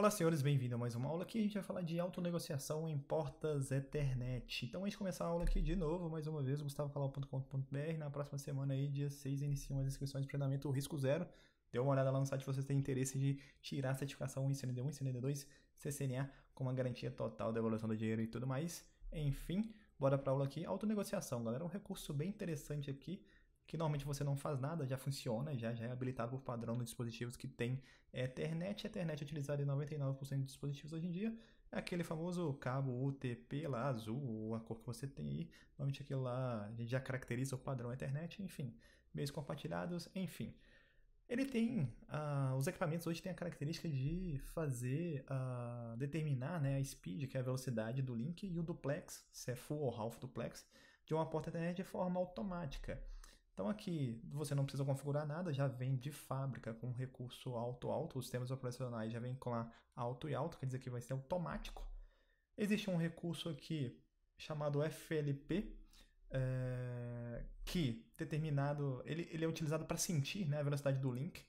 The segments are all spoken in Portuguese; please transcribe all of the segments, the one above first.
Olá, senhores, bem-vindo a mais uma aula aqui. A gente vai falar de autonegociação em portas Ethernet. Então, antes de começar a aula aqui de novo, mais uma vez, gustavocalal.com.br. Na próxima semana, aí, dia 6, iniciam as inscrições de treinamento Risco Zero. Dê uma olhada lá no site se vocês têm interesse de tirar a certificação em CND1, CND2, CCNA, com uma garantia total da evolução do dinheiro e tudo mais. Enfim, bora para a aula aqui. Autonegociação, galera, um recurso bem interessante aqui que normalmente você não faz nada, já funciona, já, já é habilitado por padrão nos dispositivos que tem Ethernet. Ethernet é utilizado em 99% dos dispositivos hoje em dia. É aquele famoso cabo UTP lá, azul, ou a cor que você tem aí. Normalmente aquilo lá já caracteriza o padrão Ethernet, enfim. Meios compartilhados, enfim. Ele tem, uh, os equipamentos hoje têm a característica de fazer, uh, determinar né, a speed, que é a velocidade do link, e o duplex, se é full ou half duplex, de uma porta Ethernet de forma automática. Então aqui você não precisa configurar nada, já vem de fábrica com recurso auto-alto, os sistemas operacionais já vem com lá alto e alto, quer dizer que vai ser automático. Existe um recurso aqui chamado FLP, é, eh, que determinado, ele, ele é utilizado para sentir né, a velocidade do link,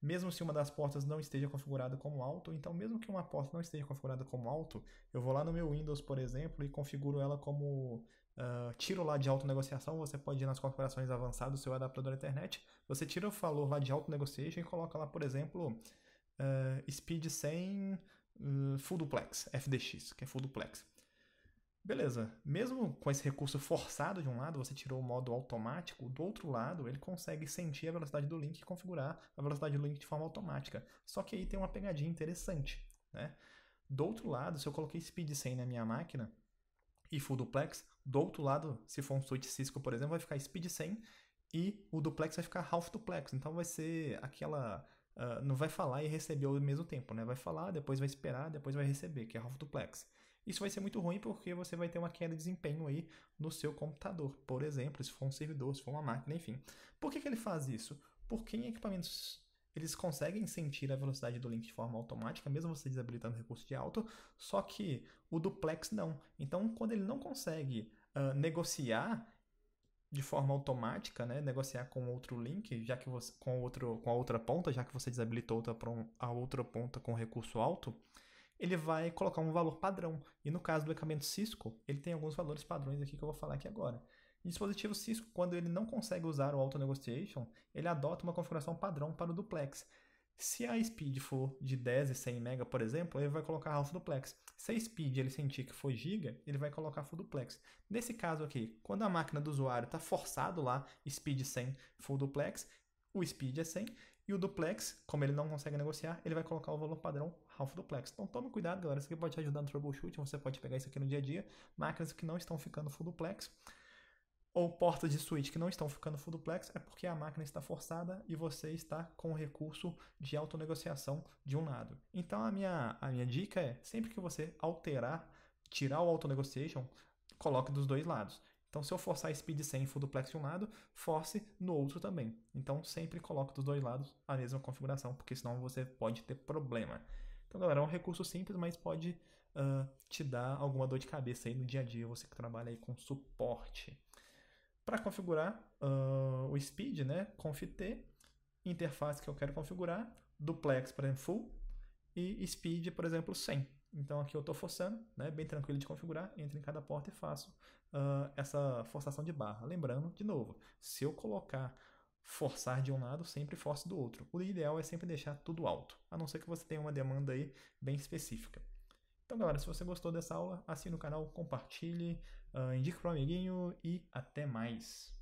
mesmo se uma das portas não esteja configurada como alto, então mesmo que uma porta não esteja configurada como alto, eu vou lá no meu Windows, por exemplo, e configuro ela como ah, tiro lá de autonegociação, você pode ir nas configurações avançadas do seu adaptador internet, você tira o valor lá de autonegociation e coloca lá, por exemplo, uh, speed 100 uh, ah, full duplex, FDX, que é full duplex. Beleza, mesmo com esse recurso forçado de um lado, você tirou o modo automático, do outro lado ele consegue sentir a velocidade do link e configurar a velocidade do link de forma automática. Só que aí tem uma pegadinha interessante, né? Do outro lado, se eu coloquei speed 100 na minha máquina, e full duplex. Do outro lado, se for um switch Cisco, por exemplo, vai ficar speed 100 e o duplex vai ficar half duplex. Então vai ser aquela Uh, não vai falar e receber ao mesmo tempo, né? Vai falar, depois vai esperar, depois vai receber, que é half duplex. Isso vai ser muito ruim porque você vai ter uma queda de desempenho aí no seu computador, por exemplo, se for um servidor, se for uma máquina, enfim. Por que, que ele faz isso? Porque em equipamentos eles conseguem sentir a velocidade do link de forma automática, mesmo você desabilitando o recurso de alto, só que o duplex não. Então, quando ele não consegue uh, negociar de forma automática, né, negociar com outro link, já que você com outro com a outra ponta, já que você desabilitou a outra ponta com recurso alto, ele vai colocar um valor padrão. E no caso do equipamento Cisco, ele tem alguns valores padrões aqui que eu vou falar aqui agora. O dispositivo Cisco, quando ele não consegue usar o Auto Negotiation, ele adota uma configuração padrão para o duplex. Se a speed for de 10 e 100 mega, por exemplo, ele vai colocar half duplex. Se a speed ele sentir que for giga, ele vai colocar full duplex. Nesse caso aqui, quando a máquina do usuário está forçado lá, speed 100 full duplex, o speed é 100 e o duplex, como ele não consegue negociar, ele vai colocar o valor padrão half duplex. Então tome cuidado, galera, isso aqui pode te ajudar no troubleshooting, você pode pegar isso aqui no dia a dia, máquinas que não estão ficando full duplex, ou portas de switch que não estão ficando full duplex é porque a máquina está forçada e você está com o recurso de autonegociação de um lado. Então a minha, a minha dica é, sempre que você alterar, tirar o negotiation coloque dos dois lados. Então se eu forçar speed 100 full duplex de um lado, force no outro também. Então sempre coloque dos dois lados a mesma configuração, porque senão você pode ter problema. Então, galera, é um recurso simples, mas pode uh, te dar alguma dor de cabeça aí no dia a dia, você que trabalha aí com suporte. Para configurar uh, o speed, né? Conf T, interface que eu quero configurar, duplex, por exemplo, full, e speed, por exemplo, 100. Então aqui eu estou forçando, né, bem tranquilo de configurar, entro em cada porta e faço uh, essa forçação de barra. Lembrando, de novo, se eu colocar forçar de um lado, sempre force do outro. O ideal é sempre deixar tudo alto, a não ser que você tenha uma demanda aí bem específica. Então, galera, se você gostou dessa aula, assine o canal, compartilhe, uh, indique para o amiguinho e até mais.